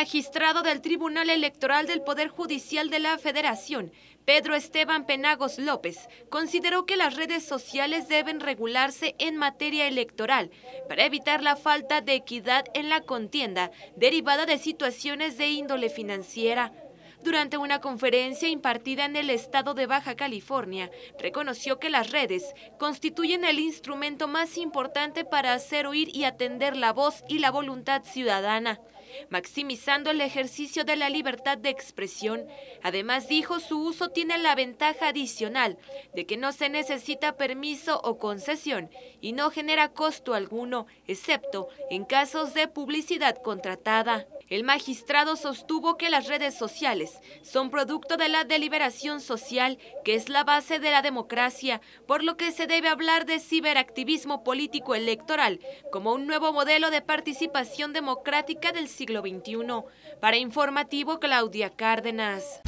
magistrado del Tribunal Electoral del Poder Judicial de la Federación, Pedro Esteban Penagos López, consideró que las redes sociales deben regularse en materia electoral para evitar la falta de equidad en la contienda derivada de situaciones de índole financiera. Durante una conferencia impartida en el estado de Baja California, reconoció que las redes constituyen el instrumento más importante para hacer oír y atender la voz y la voluntad ciudadana maximizando el ejercicio de la libertad de expresión. Además, dijo, su uso tiene la ventaja adicional de que no se necesita permiso o concesión y no genera costo alguno, excepto en casos de publicidad contratada. El magistrado sostuvo que las redes sociales son producto de la deliberación social, que es la base de la democracia, por lo que se debe hablar de ciberactivismo político electoral como un nuevo modelo de participación democrática del siglo XXI. Para Informativo, Claudia Cárdenas.